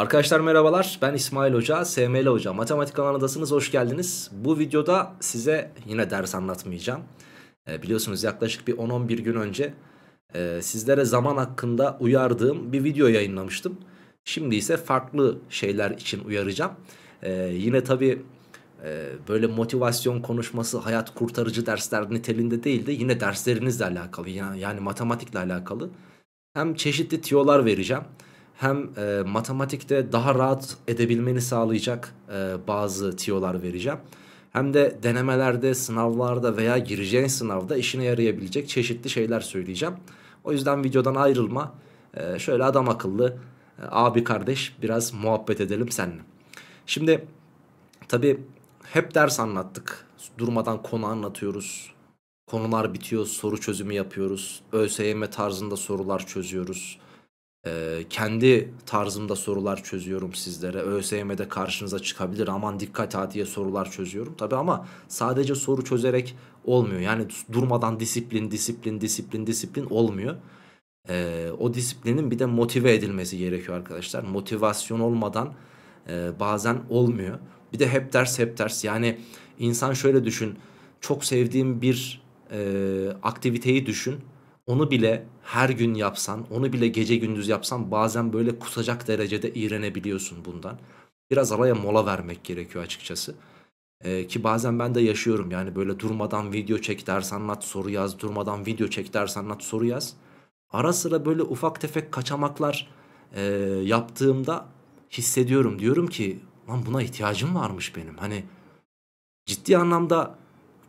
Arkadaşlar merhabalar ben İsmail Hoca, SML Hoca. Matematik kanalındasınız, hoş geldiniz. Bu videoda size yine ders anlatmayacağım. E, biliyorsunuz yaklaşık bir 10-11 gün önce e, sizlere zaman hakkında uyardığım bir video yayınlamıştım. Şimdi ise farklı şeyler için uyaracağım. E, yine tabii e, böyle motivasyon konuşması, hayat kurtarıcı dersler niteliğinde değildi. yine derslerinizle alakalı yani, yani matematikle alakalı. Hem çeşitli tiyolar vereceğim hem e, matematikte daha rahat edebilmeni sağlayacak e, bazı tiyolar vereceğim. Hem de denemelerde, sınavlarda veya gireceğin sınavda işine yarayabilecek çeşitli şeyler söyleyeceğim. O yüzden videodan ayrılma. E, şöyle adam akıllı e, abi kardeş biraz muhabbet edelim seninle. Şimdi tabi hep ders anlattık. Durmadan konu anlatıyoruz. Konular bitiyor, soru çözümü yapıyoruz. ÖSYM tarzında sorular çözüyoruz ee, kendi tarzımda sorular çözüyorum sizlere. ÖSYM'de karşınıza çıkabilir aman dikkat ha diye sorular çözüyorum. Tabi ama sadece soru çözerek olmuyor. Yani durmadan disiplin, disiplin, disiplin, disiplin olmuyor. Ee, o disiplinin bir de motive edilmesi gerekiyor arkadaşlar. Motivasyon olmadan e, bazen olmuyor. Bir de hep ders hep ders. Yani insan şöyle düşün. Çok sevdiğim bir e, aktiviteyi düşün onu bile her gün yapsan, onu bile gece gündüz yapsan bazen böyle kusacak derecede iğrenebiliyorsun bundan. Biraz araya mola vermek gerekiyor açıkçası. Ee, ki bazen ben de yaşıyorum yani böyle durmadan video çek ders anlat soru yaz, durmadan video çek ders anlat soru yaz. Ara sıra böyle ufak tefek kaçamaklar e, yaptığımda hissediyorum. Diyorum ki lan buna ihtiyacım varmış benim. Hani ciddi anlamda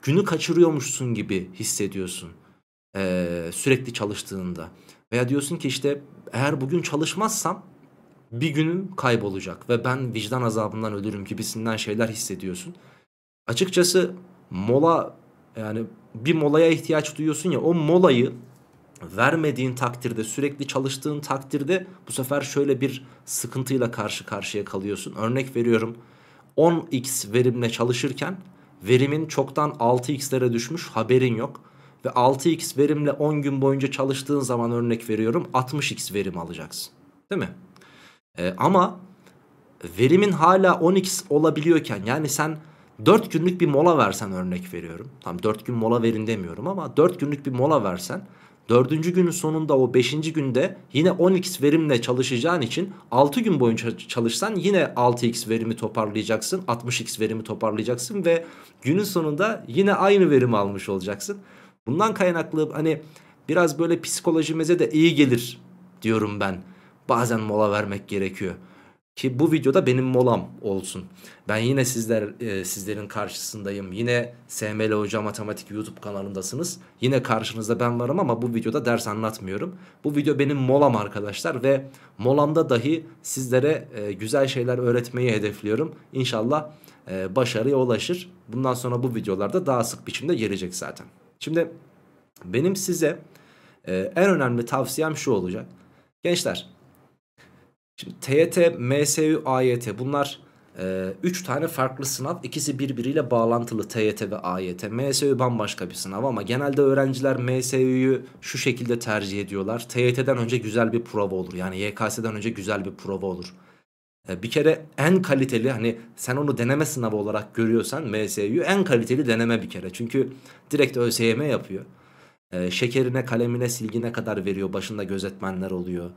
günü kaçırıyormuşsun gibi hissediyorsun e, sürekli çalıştığında veya diyorsun ki işte eğer bugün çalışmazsam bir günüm kaybolacak ve ben vicdan azabından ölürüm gibisinden şeyler hissediyorsun. Açıkçası mola yani bir molaya ihtiyaç duyuyorsun ya o molayı vermediğin takdirde sürekli çalıştığın takdirde bu sefer şöyle bir sıkıntıyla karşı karşıya kalıyorsun. Örnek veriyorum 10x verimle çalışırken verimin çoktan 6x'lere düşmüş haberin yok ve 6x verimle 10 gün boyunca çalıştığın zaman örnek veriyorum 60x verim alacaksın. Değil mi? Ee, ama verimin hala 10x olabiliyorken yani sen 4 günlük bir mola versen örnek veriyorum. Tam 4 gün mola verin demiyorum ama 4 günlük bir mola versen 4. günün sonunda o 5. günde yine 10x verimle çalışacağın için 6 gün boyunca çalışsan yine 6x verimi toparlayacaksın. 60x verimi toparlayacaksın ve günün sonunda yine aynı verimi almış olacaksın. Bundan kaynaklı hani biraz böyle psikolojimize de iyi gelir diyorum ben. Bazen mola vermek gerekiyor. Ki bu videoda benim molam olsun. Ben yine sizler e, sizlerin karşısındayım. Yine SML Hoca Matematik YouTube kanalındasınız. Yine karşınızda ben varım ama bu videoda ders anlatmıyorum. Bu video benim molam arkadaşlar ve molamda dahi sizlere e, güzel şeyler öğretmeyi hedefliyorum. İnşallah e, başarıya ulaşır. Bundan sonra bu videolarda daha sık biçimde gelecek zaten. Şimdi benim size e, en önemli tavsiyem şu olacak. Gençler şimdi TYT, MSU, AYT bunlar 3 e, tane farklı sınav İkisi birbiriyle bağlantılı TYT ve AYT. MSU bambaşka bir sınav ama genelde öğrenciler MSU'yu şu şekilde tercih ediyorlar. TYT'den önce güzel bir prova olur yani YKS'den önce güzel bir prova olur. Ee, bir kere en kaliteli hani sen onu deneme sınavı olarak görüyorsan MSU'yu en kaliteli deneme bir kere. Çünkü direkt ÖSYM yapıyor. Ee, şekerine, kalemine, silgine kadar veriyor. Başında gözetmenler oluyor.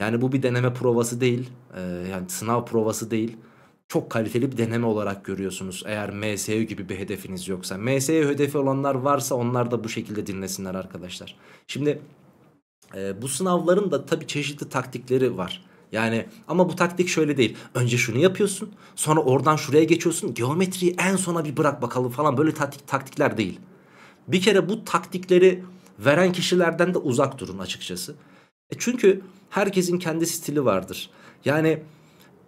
Yani bu bir deneme provası değil. Ee, yani sınav provası değil. Çok kaliteli bir deneme olarak görüyorsunuz. Eğer MSU gibi bir hedefiniz yoksa. MSU hedefi olanlar varsa onlar da bu şekilde dinlesinler arkadaşlar. Şimdi e, bu sınavların da tabii çeşitli taktikleri var. Yani ama bu taktik şöyle değil. Önce şunu yapıyorsun. Sonra oradan şuraya geçiyorsun. Geometriyi en sona bir bırak bakalım falan. Böyle taktik, taktikler değil. Bir kere bu taktikleri veren kişilerden de uzak durun açıkçası. E çünkü herkesin kendi stili vardır. Yani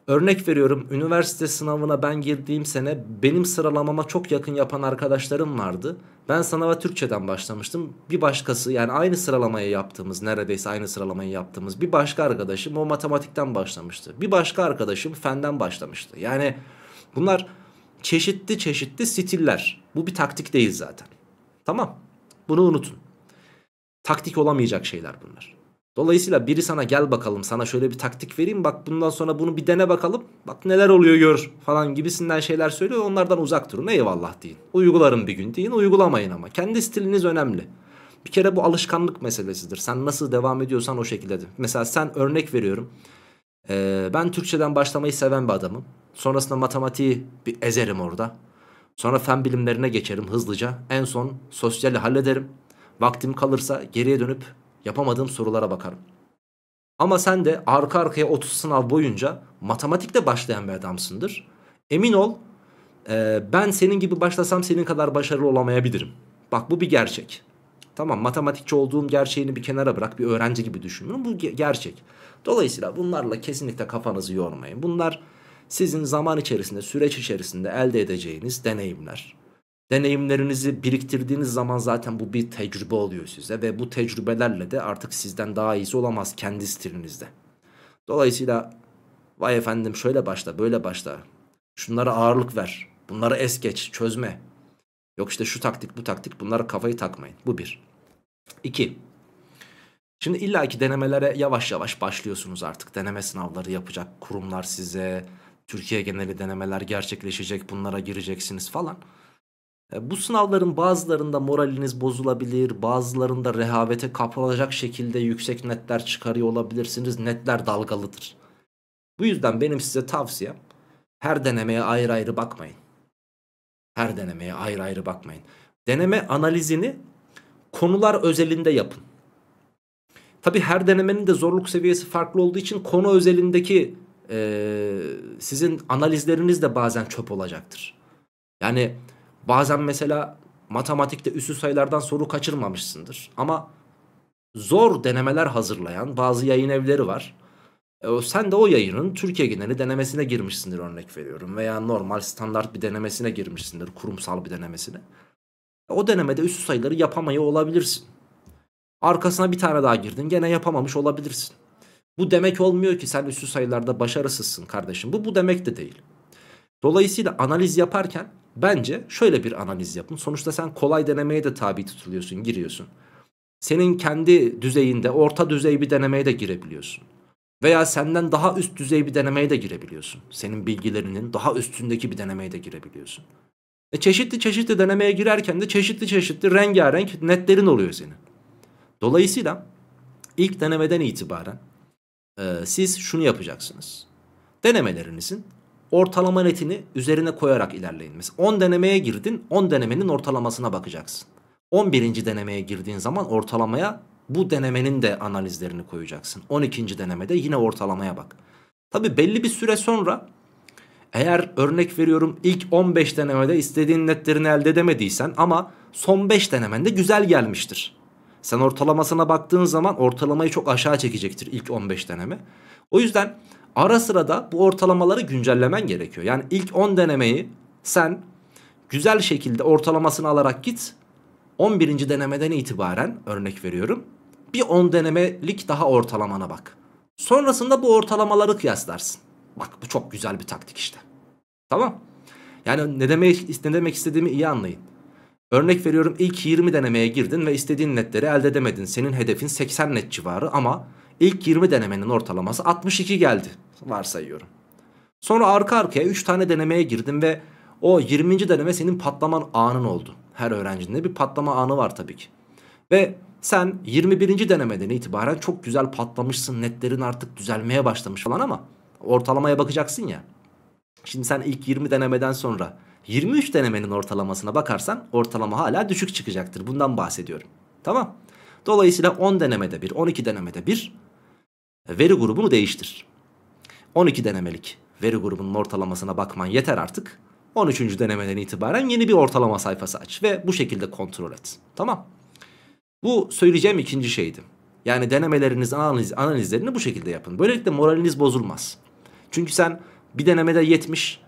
Örnek veriyorum üniversite sınavına ben girdiğim sene benim sıralamama çok yakın yapan arkadaşlarım vardı. Ben sınava Türkçeden başlamıştım. Bir başkası yani aynı sıralamayı yaptığımız neredeyse aynı sıralamayı yaptığımız bir başka arkadaşım o matematikten başlamıştı. Bir başka arkadaşım fenden başlamıştı. Yani bunlar çeşitli çeşitli stiller. Bu bir taktik değil zaten. Tamam bunu unutun. Taktik olamayacak şeyler bunlar. Dolayısıyla biri sana gel bakalım sana şöyle bir taktik vereyim bak bundan sonra bunu bir dene bakalım bak neler oluyor gör falan gibisinden şeyler söylüyor onlardan uzak durun eyvallah deyin. Uygularım bir gün deyin uygulamayın ama kendi stiliniz önemli. Bir kere bu alışkanlık meselesidir sen nasıl devam ediyorsan o şekilde de. Mesela sen örnek veriyorum ee, ben Türkçeden başlamayı seven bir adamım sonrasında matematiği bir ezerim orada. Sonra fen bilimlerine geçerim hızlıca en son sosyali hallederim vaktim kalırsa geriye dönüp yapamadığım sorulara bakarım. Ama sen de arka arkaya 30 sınav boyunca matematikte başlayan bir adamsındır. Emin ol e, ben senin gibi başlasam senin kadar başarılı olamayabilirim. Bak bu bir gerçek. Tamam matematikçi olduğum gerçeğini bir kenara bırak bir öğrenci gibi düşünün. Bu ge gerçek. Dolayısıyla bunlarla kesinlikle kafanızı yormayın. Bunlar sizin zaman içerisinde süreç içerisinde elde edeceğiniz deneyimler. Deneyimlerinizi biriktirdiğiniz zaman zaten bu bir tecrübe oluyor size ve bu tecrübelerle de artık sizden daha iyisi olamaz kendi stilinizde. Dolayısıyla vay efendim şöyle başla böyle başla şunlara ağırlık ver bunları es geç çözme yok işte şu taktik bu taktik bunlara kafayı takmayın bu bir. İki şimdi illaki denemelere yavaş yavaş başlıyorsunuz artık deneme sınavları yapacak kurumlar size Türkiye geneli denemeler gerçekleşecek bunlara gireceksiniz falan. E, bu sınavların bazılarında moraliniz bozulabilir, bazılarında rehavete kapılacak şekilde yüksek netler çıkarıyor olabilirsiniz. Netler dalgalıdır. Bu yüzden benim size tavsiyem her denemeye ayrı ayrı bakmayın. Her denemeye ayrı ayrı bakmayın. Deneme analizini konular özelinde yapın. Tabi her denemenin de zorluk seviyesi farklı olduğu için konu özelindeki e, sizin analizleriniz de bazen çöp olacaktır. Yani Bazen mesela matematikte üstü sayılardan soru kaçırmamışsındır. Ama zor denemeler hazırlayan bazı yayın evleri var. E, sen de o yayının Türkiye geneli denemesine girmişsindir örnek veriyorum. Veya normal standart bir denemesine girmişsindir. Kurumsal bir denemesine. E, o denemede üstü sayıları yapamayı olabilirsin. Arkasına bir tane daha girdin gene yapamamış olabilirsin. Bu demek olmuyor ki sen üstü sayılarda başarısızsın kardeşim. Bu bu demek de değil. Dolayısıyla analiz yaparken bence şöyle bir analiz yapın. Sonuçta sen kolay denemeye de tabi tutuluyorsun, giriyorsun. Senin kendi düzeyinde orta düzey bir denemeye de girebiliyorsun. Veya senden daha üst düzey bir denemeye de girebiliyorsun. Senin bilgilerinin daha üstündeki bir denemeye de girebiliyorsun. E çeşitli çeşitli denemeye girerken de çeşitli çeşitli rengarenk netlerin oluyor senin. Dolayısıyla ilk denemeden itibaren e, siz şunu yapacaksınız. Denemelerinizin ortalama netini üzerine koyarak ilerleyin. Mesela 10 denemeye girdin 10 denemenin ortalamasına bakacaksın. 11. denemeye girdiğin zaman ortalamaya bu denemenin de analizlerini koyacaksın. 12. denemede yine ortalamaya bak. Tabi belli bir süre sonra eğer örnek veriyorum ilk 15 denemede istediğin netlerini elde edemediysen ama son 5 denemende güzel gelmiştir. Sen ortalamasına baktığın zaman ortalamayı çok aşağı çekecektir ilk 15 deneme. O yüzden Ara sıra da bu ortalamaları güncellemen gerekiyor. Yani ilk 10 denemeyi sen güzel şekilde ortalamasını alarak git. 11. denemeden itibaren örnek veriyorum. Bir 10 denemelik daha ortalamana bak. Sonrasında bu ortalamaları kıyaslarsın. Bak bu çok güzel bir taktik işte. Tamam. Yani ne demek, ne demek istediğimi iyi anlayın. Örnek veriyorum ilk 20 denemeye girdin ve istediğin netleri elde edemedin. Senin hedefin 80 net civarı ama İlk 20 denemenin ortalaması 62 geldi varsayıyorum. Sonra arka arkaya 3 tane denemeye girdim ve o 20. deneme senin patlaman anın oldu. Her öğrencinde bir patlama anı var tabii ki. Ve sen 21. denemeden itibaren çok güzel patlamışsın. Netlerin artık düzelmeye başlamış falan ama ortalamaya bakacaksın ya. Şimdi sen ilk 20 denemeden sonra 23 denemenin ortalamasına bakarsan ortalama hala düşük çıkacaktır. Bundan bahsediyorum. Tamam. Dolayısıyla 10 denemede bir, 12 denemede bir Veri grubunu değiştir. 12 denemelik veri grubunun ortalamasına bakman yeter artık. 13. denemeden itibaren yeni bir ortalama sayfası aç ve bu şekilde kontrol et. Tamam. Bu söyleyeceğim ikinci şeydi. Yani denemeleriniz, analiz, analizlerini bu şekilde yapın. Böylelikle moraliniz bozulmaz. Çünkü sen bir denemede 70,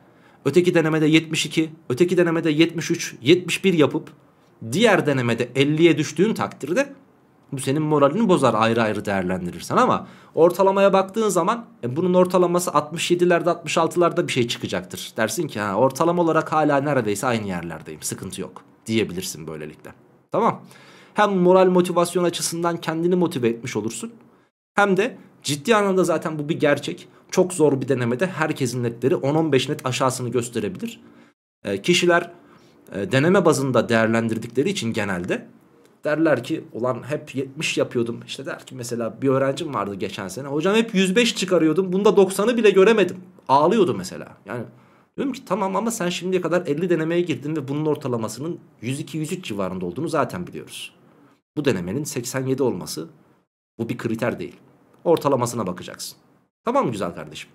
öteki denemede 72, öteki denemede 73, 71 yapıp diğer denemede 50'ye düştüğün takdirde bu senin moralini bozar ayrı ayrı değerlendirirsen ama ortalamaya baktığın zaman e, bunun ortalaması 67'lerde 66'larda bir şey çıkacaktır. Dersin ki ha, ortalama olarak hala neredeyse aynı yerlerdeyim sıkıntı yok diyebilirsin böylelikle. Tamam hem moral motivasyon açısından kendini motive etmiş olursun hem de ciddi anlamda zaten bu bir gerçek. Çok zor bir denemede herkesin netleri 10-15 net aşağısını gösterebilir. E, kişiler e, deneme bazında değerlendirdikleri için genelde Derler ki olan hep 70 yapıyordum. İşte der ki mesela bir öğrencim vardı geçen sene. Hocam hep 105 çıkarıyordum. Bunda 90'ı bile göremedim. Ağlıyordu mesela. Yani diyorum ki tamam ama sen şimdiye kadar 50 denemeye girdin ve bunun ortalamasının 102-103 civarında olduğunu zaten biliyoruz. Bu denemenin 87 olması bu bir kriter değil. Ortalamasına bakacaksın. Tamam mı güzel kardeşim?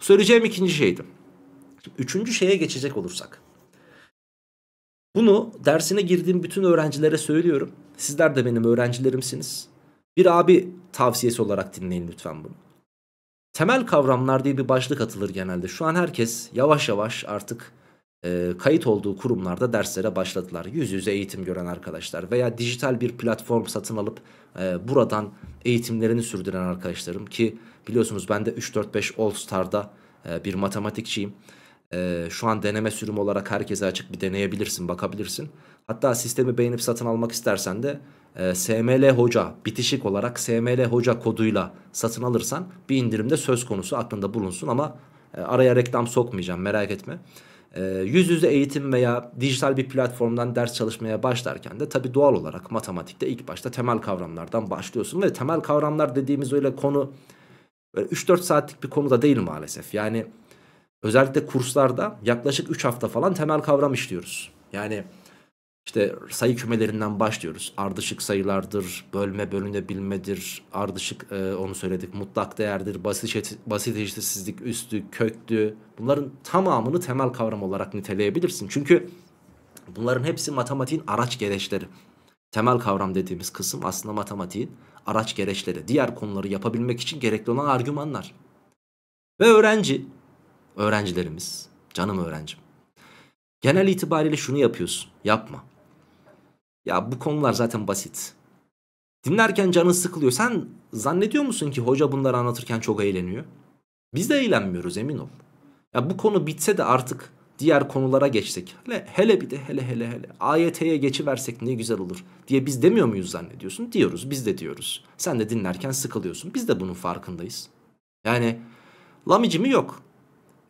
söyleyeceğim ikinci şeydi. üçüncü şeye geçecek olursak. Bunu dersine girdiğim bütün öğrencilere söylüyorum. Sizler de benim öğrencilerimsiniz. Bir abi tavsiyesi olarak dinleyin lütfen bunu. Temel kavramlar diye bir başlık atılır genelde. Şu an herkes yavaş yavaş artık e, kayıt olduğu kurumlarda derslere başladılar. Yüz yüze eğitim gören arkadaşlar veya dijital bir platform satın alıp e, buradan eğitimlerini sürdüren arkadaşlarım ki biliyorsunuz ben de 3-4-5 All Star'da e, bir matematikçiyim. Ee, şu an deneme sürüm olarak herkese açık bir deneyebilirsin, bakabilirsin. Hatta sistemi beğenip satın almak istersen de e, SML Hoca bitişik olarak SML Hoca koduyla satın alırsan bir indirimde söz konusu aklında bulunsun ama e, araya reklam sokmayacağım merak etme. E, yüz yüze eğitim veya dijital bir platformdan ders çalışmaya başlarken de tabi doğal olarak matematikte ilk başta temel kavramlardan başlıyorsun ve temel kavramlar dediğimiz öyle konu 3-4 saatlik bir konu da değil maalesef. Yani Özellikle kurslarda yaklaşık 3 hafta falan temel kavram işliyoruz. Yani işte sayı kümelerinden başlıyoruz. Ardışık sayılardır, bölme bölünebilmedir, ardışık e, onu söyledik, mutlak değerdir, basit, basit eşitsizlik, üstü, köktü. Bunların tamamını temel kavram olarak niteleyebilirsin. Çünkü bunların hepsi matematiğin araç gereçleri. Temel kavram dediğimiz kısım aslında matematiğin araç gereçleri. Diğer konuları yapabilmek için gerekli olan argümanlar. Ve öğrenci öğrencilerimiz, canım öğrencim. Genel itibariyle şunu yapıyorsun. Yapma. Ya bu konular zaten basit. Dinlerken canın sıkılıyor. Sen zannediyor musun ki hoca bunları anlatırken çok eğleniyor? Biz de eğlenmiyoruz emin ol. Ya bu konu bitse de artık diğer konulara geçsek. Hele, hele bir de hele hele hele AYT'ye geçiversek ne güzel olur diye biz demiyor muyuz zannediyorsun? Diyoruz biz de diyoruz. Sen de dinlerken sıkılıyorsun. Biz de bunun farkındayız. Yani mi yok.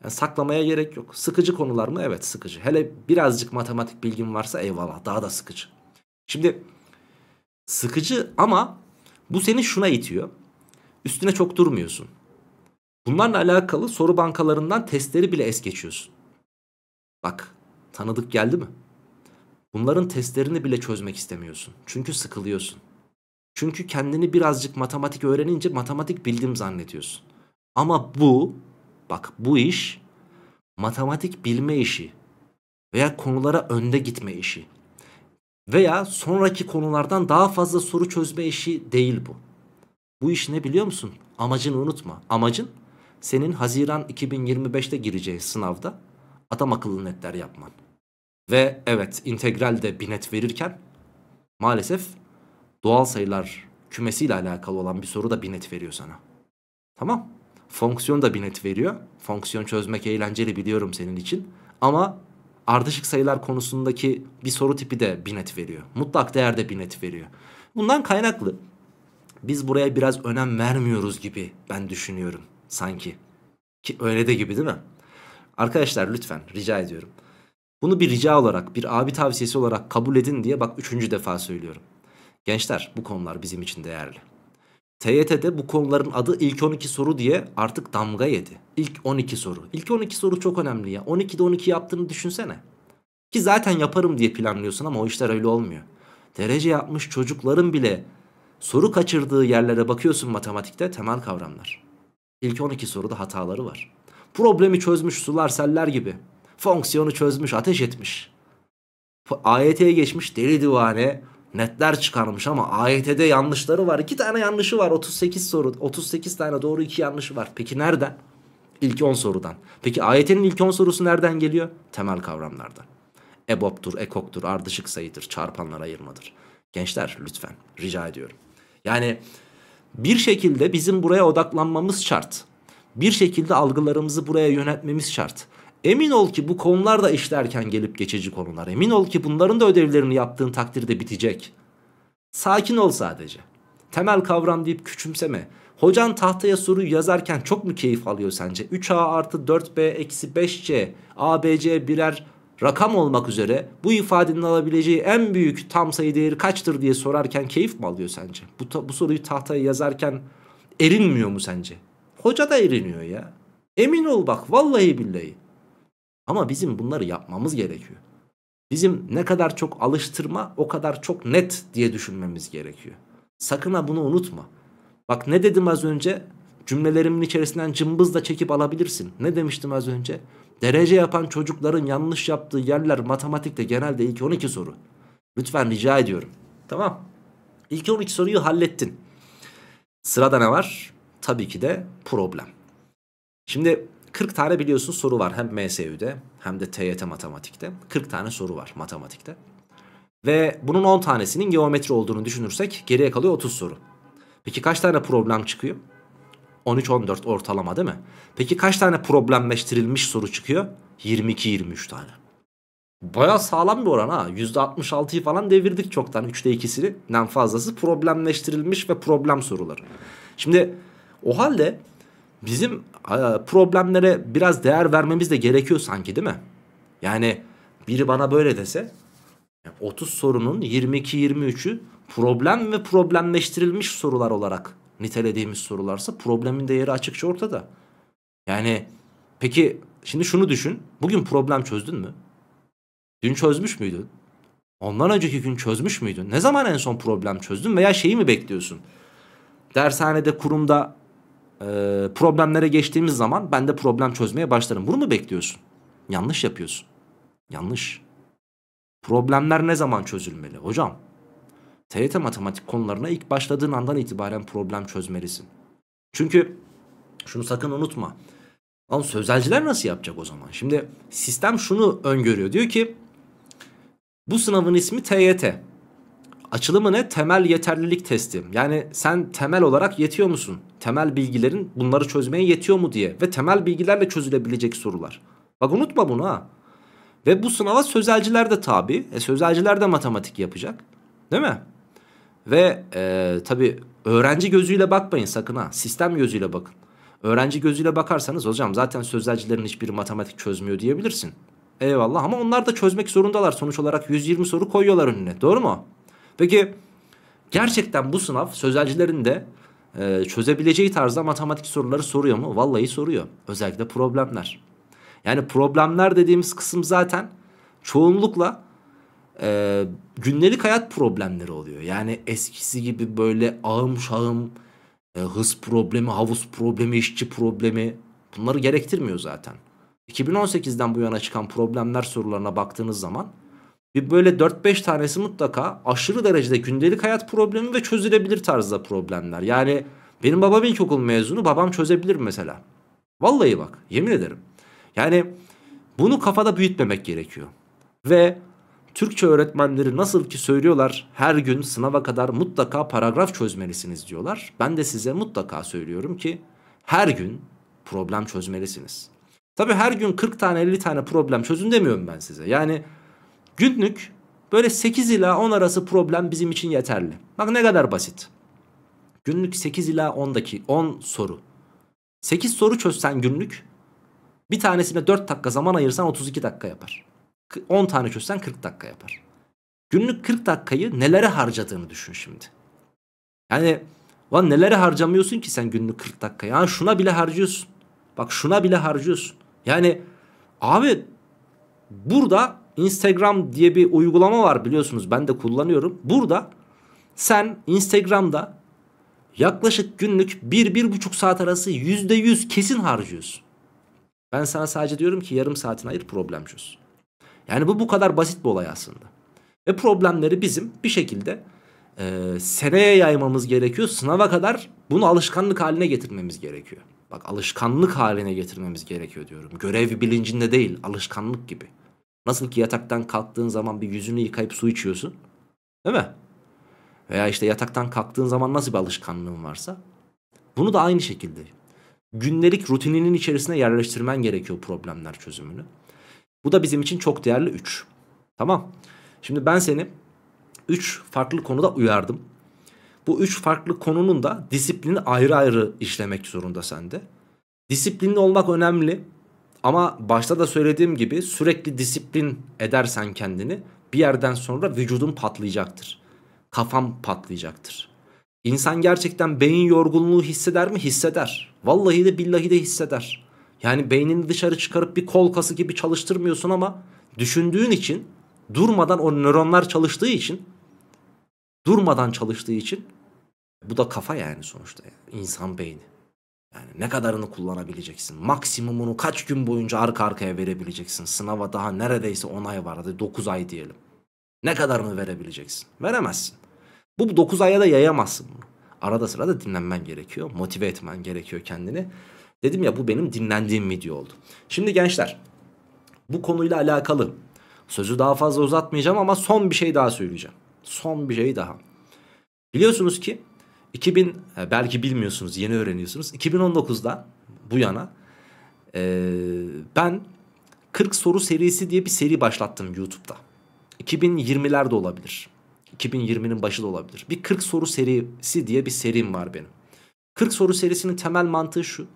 Yani saklamaya gerek yok. Sıkıcı konular mı? Evet sıkıcı. Hele birazcık matematik bilgin varsa eyvallah daha da sıkıcı. Şimdi sıkıcı ama bu seni şuna itiyor. Üstüne çok durmuyorsun. Bunlarla alakalı soru bankalarından testleri bile es geçiyorsun. Bak tanıdık geldi mi? Bunların testlerini bile çözmek istemiyorsun. Çünkü sıkılıyorsun. Çünkü kendini birazcık matematik öğrenince matematik bildim zannediyorsun. Ama bu Bak bu iş matematik bilme işi veya konulara önde gitme işi veya sonraki konulardan daha fazla soru çözme işi değil bu. Bu iş ne biliyor musun? Amacını unutma. Amacın senin Haziran 2025'te gireceği sınavda adam akıllı netler yapman. Ve evet integralde bir net verirken maalesef doğal sayılar kümesiyle alakalı olan bir soru da bir net veriyor sana. Tamam. Fonksiyon da bir net veriyor. Fonksiyon çözmek eğlenceli biliyorum senin için. Ama ardışık sayılar konusundaki bir soru tipi de bir net veriyor. Mutlak değerde bir net veriyor. Bundan kaynaklı biz buraya biraz önem vermiyoruz gibi ben düşünüyorum sanki. Ki öyle de gibi değil mi? Arkadaşlar lütfen rica ediyorum. Bunu bir rica olarak, bir abi tavsiyesi olarak kabul edin diye bak üçüncü defa söylüyorum. Gençler bu konular bizim için değerli. TYT'de bu konuların adı ilk 12 soru diye artık damga yedi. İlk 12 soru. İlk 12 soru çok önemli ya. 12'de 12 yaptığını düşünsene. Ki zaten yaparım diye planlıyorsun ama o işler öyle olmuyor. Derece yapmış çocukların bile soru kaçırdığı yerlere bakıyorsun matematikte temel kavramlar. İlk 12 soruda hataları var. Problemi çözmüş sular seller gibi. Fonksiyonu çözmüş ateş etmiş. AYT'ye geçmiş deli divane netler çıkarmış ama AYT'de yanlışları var. 2 tane yanlışı var 38 soru. 38 tane doğru 2 yanlışı var. Peki nerede? İlk 10 sorudan. Peki AYT'nin ilk 10 sorusu nereden geliyor? Temel kavramlardan. EBOB'tur, ekoktur, ardışık sayıdır, çarpanlar ayırmadır. Gençler lütfen rica ediyorum. Yani bir şekilde bizim buraya odaklanmamız şart. Bir şekilde algılarımızı buraya yönetmemiz şart. Emin ol ki bu konular da işlerken gelip geçici konular. Emin ol ki bunların da ödevlerini yaptığın takdirde bitecek. Sakin ol sadece. Temel kavram deyip küçümseme. Hocan tahtaya soruyu yazarken çok mu keyif alıyor sence? 3A artı 4B eksi 5C ABC birer rakam olmak üzere bu ifadenin alabileceği en büyük tam sayı değeri kaçtır diye sorarken keyif mi alıyor sence? Bu, bu soruyu tahtaya yazarken erinmiyor mu sence? Hoca da eriniyor ya. Emin ol bak vallahi billahi. Ama bizim bunları yapmamız gerekiyor. Bizim ne kadar çok alıştırma o kadar çok net diye düşünmemiz gerekiyor. Sakın ha bunu unutma. Bak ne dedim az önce? Cümlelerimin içerisinden cımbızla çekip alabilirsin. Ne demiştim az önce? Derece yapan çocukların yanlış yaptığı yerler matematikte genelde ilk 12 soru. Lütfen rica ediyorum. Tamam. İlk 12 soruyu hallettin. Sırada ne var? Tabii ki de problem. Şimdi 40 tane biliyorsun soru var hem MSÜ'de hem de TYT matematikte. 40 tane soru var matematikte. Ve bunun 10 tanesinin geometri olduğunu düşünürsek geriye kalıyor 30 soru. Peki kaç tane problem çıkıyor? 13-14 ortalama değil mi? Peki kaç tane problemleştirilmiş soru çıkıyor? 22-23 tane. Baya sağlam bir oran ha. %66'yı falan devirdik çoktan. 3'te 2'sinin fazlası problemleştirilmiş ve problem soruları. Şimdi o halde bizim problemlere biraz değer vermemiz de gerekiyor sanki değil mi? Yani biri bana böyle dese 30 sorunun 22-23'ü problem ve problemleştirilmiş sorular olarak nitelediğimiz sorularsa problemin değeri açıkça ortada. Yani peki şimdi şunu düşün. Bugün problem çözdün mü? Dün çözmüş müydün? Ondan önceki gün çözmüş müydün? Ne zaman en son problem çözdün veya şeyi mi bekliyorsun? Dershanede, kurumda e, problemlere geçtiğimiz zaman ben de problem çözmeye başlarım. Bunu mu bekliyorsun? Yanlış yapıyorsun. Yanlış. Problemler ne zaman çözülmeli hocam? TYT matematik konularına ilk başladığın andan itibaren problem çözmelisin. Çünkü şunu sakın unutma. Ama sözelciler nasıl yapacak o zaman? Şimdi sistem şunu öngörüyor. Diyor ki bu sınavın ismi TYT. Açılımı ne? Temel yeterlilik testi. Yani sen temel olarak yetiyor musun? Temel bilgilerin bunları çözmeye yetiyor mu diye. Ve temel bilgilerle çözülebilecek sorular. Bak unutma bunu ha. Ve bu sınava sözelciler de tabi. E, sözelciler de matematik yapacak. Değil mi? Ve e, tabi öğrenci gözüyle bakmayın sakın ha. Sistem gözüyle bakın. Öğrenci gözüyle bakarsanız hocam zaten sözelcilerin hiçbir matematik çözmüyor diyebilirsin. Eyvallah ama onlar da çözmek zorundalar. Sonuç olarak 120 soru koyuyorlar önüne. Doğru mu? Peki gerçekten bu sınav sözelcilerin de e, çözebileceği tarzda matematik soruları soruyor mu? Vallahi soruyor. Özellikle problemler. Yani problemler dediğimiz kısım zaten çoğunlukla e, günlük hayat problemleri oluyor. Yani eskisi gibi böyle ağım şahım e, hız problemi, havuz problemi, işçi problemi bunları gerektirmiyor zaten. 2018'den bu yana çıkan problemler sorularına baktığınız zaman bir böyle 4-5 tanesi mutlaka aşırı derecede gündelik hayat problemi ve çözülebilir tarzda problemler. Yani benim babam ilkokul mezunu babam çözebilir mesela. Vallahi bak yemin ederim. Yani bunu kafada büyütmemek gerekiyor. Ve Türkçe öğretmenleri nasıl ki söylüyorlar her gün sınava kadar mutlaka paragraf çözmelisiniz diyorlar. Ben de size mutlaka söylüyorum ki her gün problem çözmelisiniz. tabii her gün 40 tane 50 tane problem çözün demiyorum ben size. Yani Günlük böyle 8 ila 10 arası problem bizim için yeterli. Bak ne kadar basit. Günlük 8 ila 10'daki 10 soru. 8 soru çözsen günlük bir tanesine 4 dakika zaman ayırsan 32 dakika yapar. 10 tane çözsen 40 dakika yapar. Günlük 40 dakikayı nelere harcadığını düşün şimdi. Yani lan nelere harcamıyorsun ki sen günlük 40 dakika? Yani şuna bile harcıyorsun. Bak şuna bile harcıyorsun. Yani abi burada Instagram diye bir uygulama var biliyorsunuz ben de kullanıyorum. Burada sen Instagram'da yaklaşık günlük 1-1,5 saat arası %100 kesin harcıyorsun. Ben sana sadece diyorum ki yarım saatin ayır problem çöz. Yani bu bu kadar basit bir olay aslında. Ve problemleri bizim bir şekilde e, seneye yaymamız gerekiyor. Sınava kadar bunu alışkanlık haline getirmemiz gerekiyor. Bak alışkanlık haline getirmemiz gerekiyor diyorum. Görev bilincinde değil alışkanlık gibi. Nasıl ki yataktan kalktığın zaman bir yüzünü yıkayıp su içiyorsun. Değil mi? Veya işte yataktan kalktığın zaman nasıl bir alışkanlığın varsa. Bunu da aynı şekilde gündelik rutininin içerisine yerleştirmen gerekiyor problemler çözümünü. Bu da bizim için çok değerli 3. Tamam. Şimdi ben seni 3 farklı konuda uyardım. Bu 3 farklı konunun da disiplini ayrı ayrı işlemek zorunda sende. Disiplinli olmak önemli. Ama başta da söylediğim gibi sürekli disiplin edersen kendini bir yerden sonra vücudun patlayacaktır. Kafam patlayacaktır. İnsan gerçekten beyin yorgunluğu hisseder mi? Hisseder. Vallahi de billahi de hisseder. Yani beynini dışarı çıkarıp bir kol kası gibi çalıştırmıyorsun ama düşündüğün için durmadan o nöronlar çalıştığı için durmadan çalıştığı için bu da kafa yani sonuçta yani, insan beyni. Yani ne kadarını kullanabileceksin? Maksimumunu kaç gün boyunca arka arkaya verebileceksin? Sınava daha neredeyse 10 ay var. Hadi 9 ay diyelim. Ne kadarını verebileceksin? Veremezsin. Bu 9 aya da yayamazsın bunu. Arada sırada dinlenmen gerekiyor. Motive etmen gerekiyor kendini. Dedim ya bu benim dinlendiğim video oldu. Şimdi gençler bu konuyla alakalı sözü daha fazla uzatmayacağım ama son bir şey daha söyleyeceğim. Son bir şey daha. Biliyorsunuz ki 2000 e, belki bilmiyorsunuz yeni öğreniyorsunuz. 2019'da bu yana e, ben 40 soru serisi diye bir seri başlattım YouTube'da. 2020'ler de olabilir. 2020'nin başı da olabilir. Bir 40 soru serisi diye bir serim var benim. 40 soru serisinin temel mantığı şu.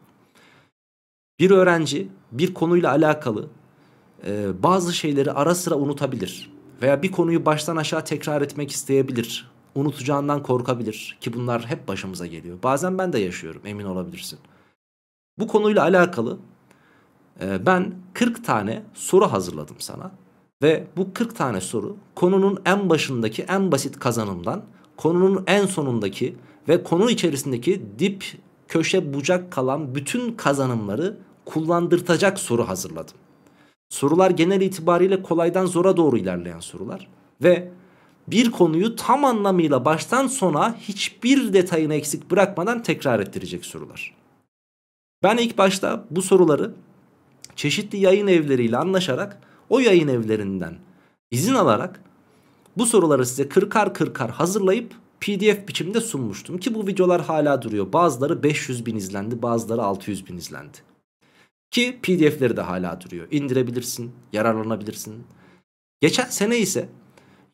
Bir öğrenci bir konuyla alakalı e, bazı şeyleri ara sıra unutabilir. Veya bir konuyu baştan aşağı tekrar etmek isteyebilir unutacağından korkabilir ki bunlar hep başımıza geliyor. Bazen ben de yaşıyorum emin olabilirsin. Bu konuyla alakalı e, ben 40 tane soru hazırladım sana. Ve bu 40 tane soru konunun en başındaki en basit kazanımdan konunun en sonundaki ve konu içerisindeki dip köşe bucak kalan bütün kazanımları kullandırtacak soru hazırladım. Sorular genel itibariyle kolaydan zora doğru ilerleyen sorular ve bir konuyu tam anlamıyla baştan sona hiçbir detayını eksik bırakmadan tekrar ettirecek sorular. Ben ilk başta bu soruları çeşitli yayın evleriyle anlaşarak o yayın evlerinden izin alarak bu soruları size kırkar kırkar hazırlayıp pdf biçimde sunmuştum ki bu videolar hala duruyor. Bazıları 500 bin izlendi bazıları 600 bin izlendi. Ki pdf'leri de hala duruyor. İndirebilirsin, yararlanabilirsin. Geçen sene ise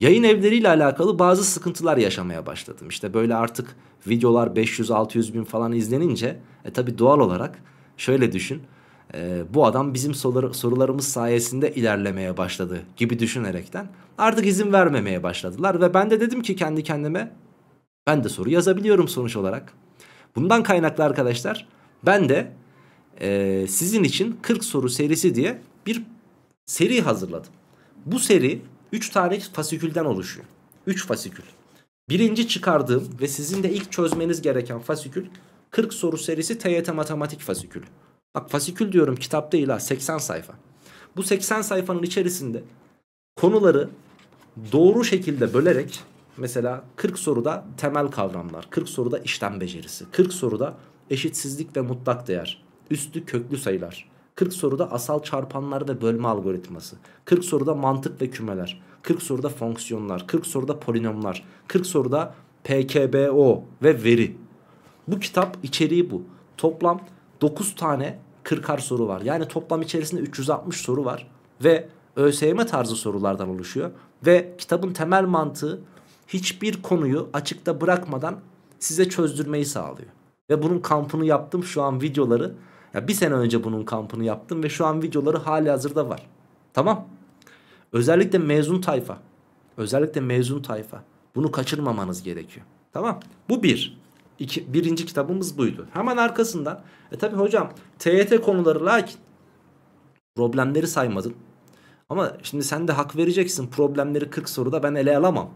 Yayın evleriyle alakalı bazı sıkıntılar yaşamaya başladım. İşte böyle artık videolar 500-600 bin falan izlenince e tabi doğal olarak şöyle düşün. E, bu adam bizim sorular, sorularımız sayesinde ilerlemeye başladı gibi düşünerekten artık izin vermemeye başladılar. Ve ben de dedim ki kendi kendime ben de soru yazabiliyorum sonuç olarak. Bundan kaynaklı arkadaşlar ben de e, sizin için 40 soru serisi diye bir seri hazırladım. Bu seri 3 tane fasikülden oluşuyor. 3 fasikül. Birinci çıkardığım ve sizin de ilk çözmeniz gereken fasikül 40 soru serisi TYT matematik fasikülü. Bak fasikül diyorum kitap değil ha 80 sayfa. Bu 80 sayfanın içerisinde konuları doğru şekilde bölerek mesela 40 soruda temel kavramlar, 40 soruda işlem becerisi, 40 soruda eşitsizlik ve mutlak değer, üstü köklü sayılar, 40 soruda asal çarpanlar ve bölme algoritması. 40 soruda mantık ve kümeler. 40 soruda fonksiyonlar. 40 soruda polinomlar. 40 soruda PKBO ve veri. Bu kitap içeriği bu. Toplam 9 tane 40'ar soru var. Yani toplam içerisinde 360 soru var. Ve ÖSYM tarzı sorulardan oluşuyor. Ve kitabın temel mantığı hiçbir konuyu açıkta bırakmadan size çözdürmeyi sağlıyor. Ve bunun kampını yaptım. Şu an videoları ya bir sene önce bunun kampını yaptım ve şu an videoları hali hazırda var. Tamam. Özellikle mezun tayfa. Özellikle mezun tayfa. Bunu kaçırmamanız gerekiyor. Tamam. Bu bir. İki, birinci kitabımız buydu. Hemen arkasından. E tabi hocam TYT konuları lakin problemleri saymadın. Ama şimdi sen de hak vereceksin. Problemleri 40 soruda ben ele alamam.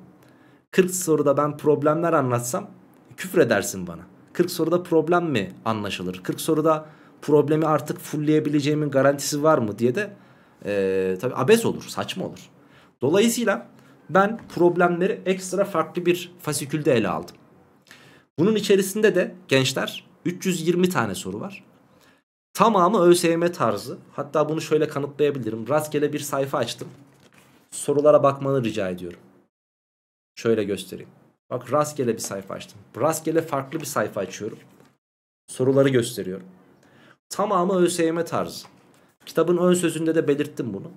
40 soruda ben problemler anlatsam küfür edersin bana. 40 soruda problem mi anlaşılır? 40 soruda problemi artık fullleyebileceğimin garantisi var mı diye de e, tabi abes olur saçma olur. Dolayısıyla ben problemleri ekstra farklı bir fasikülde ele aldım. Bunun içerisinde de gençler 320 tane soru var. Tamamı ÖSYM tarzı. Hatta bunu şöyle kanıtlayabilirim. Rastgele bir sayfa açtım. Sorulara bakmanı rica ediyorum. Şöyle göstereyim. Bak rastgele bir sayfa açtım. Rastgele farklı bir sayfa açıyorum. Soruları gösteriyorum. Tamamı ÖSYM tarzı. Kitabın ön sözünde de belirttim bunu.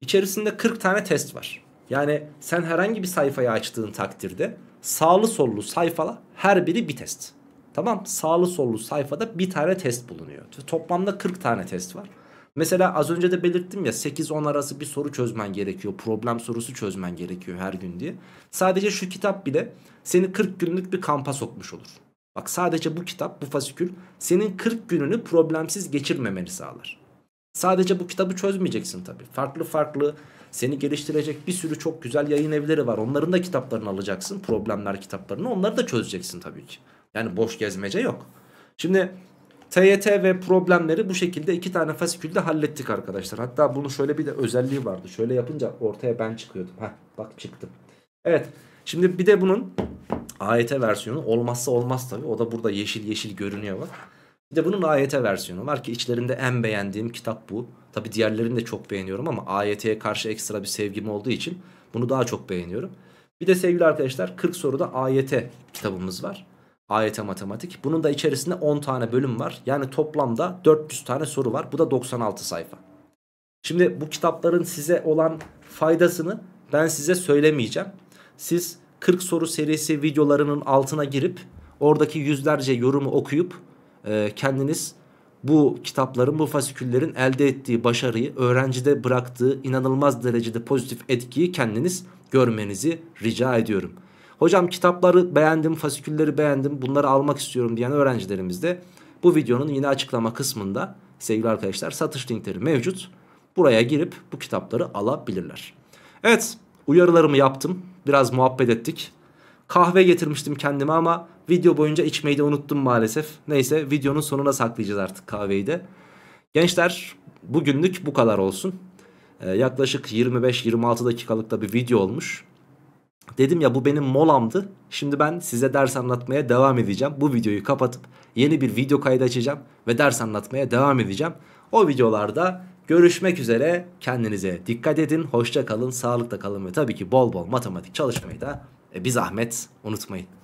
İçerisinde 40 tane test var. Yani sen herhangi bir sayfayı açtığın takdirde sağlı sollu sayfalar her biri bir test. Tamam sağlı sollu sayfada bir tane test bulunuyor. Toplamda 40 tane test var. Mesela az önce de belirttim ya 8-10 arası bir soru çözmen gerekiyor. Problem sorusu çözmen gerekiyor her gün diye. Sadece şu kitap bile seni 40 günlük bir kampa sokmuş olur. Bak sadece bu kitap, bu fasikül senin 40 gününü problemsiz geçirmemeni sağlar. Sadece bu kitabı çözmeyeceksin tabii. Farklı farklı seni geliştirecek bir sürü çok güzel yayın evleri var. Onların da kitaplarını alacaksın. Problemler kitaplarını. Onları da çözeceksin tabii ki. Yani boş gezmece yok. Şimdi TYT ve problemleri bu şekilde iki tane fasikülde hallettik arkadaşlar. Hatta bunun şöyle bir de özelliği vardı. Şöyle yapınca ortaya ben çıkıyordum. Heh, bak çıktım. Evet. Şimdi bir de bunun AYT e versiyonu olmazsa olmaz tabi. O da burada yeşil yeşil görünüyor bak. Bir de bunun AYT e versiyonu var ki içlerinde en beğendiğim kitap bu. Tabi diğerlerini de çok beğeniyorum ama AYT'ye e karşı ekstra bir sevgim olduğu için bunu daha çok beğeniyorum. Bir de sevgili arkadaşlar 40 soruda AYT kitabımız var. AYT matematik. Bunun da içerisinde 10 tane bölüm var. Yani toplamda 400 tane soru var. Bu da 96 sayfa. Şimdi bu kitapların size olan faydasını ben size söylemeyeceğim. Siz 40 soru serisi videolarının altına girip oradaki yüzlerce yorumu okuyup e, kendiniz bu kitapların bu fasiküllerin elde ettiği başarıyı öğrencide bıraktığı inanılmaz derecede pozitif etkiyi kendiniz görmenizi rica ediyorum. Hocam kitapları beğendim fasikülleri beğendim bunları almak istiyorum diyen öğrencilerimiz de bu videonun yine açıklama kısmında sevgili arkadaşlar satış linkleri mevcut. Buraya girip bu kitapları alabilirler. Evet Uyarılarımı yaptım. Biraz muhabbet ettik. Kahve getirmiştim kendime ama video boyunca içmeyi de unuttum maalesef. Neyse videonun sonuna saklayacağız artık kahveyi de. Gençler bugünlük bu kadar olsun. Ee, yaklaşık 25-26 dakikalık da bir video olmuş. Dedim ya bu benim molamdı. Şimdi ben size ders anlatmaya devam edeceğim. Bu videoyu kapatıp yeni bir video kaydı açacağım ve ders anlatmaya devam edeceğim. O videolarda Görüşmek üzere. Kendinize dikkat edin. Hoşça kalın, Sağlıkta kalın ve tabii ki bol bol matematik çalışmayı da e, bir zahmet unutmayın.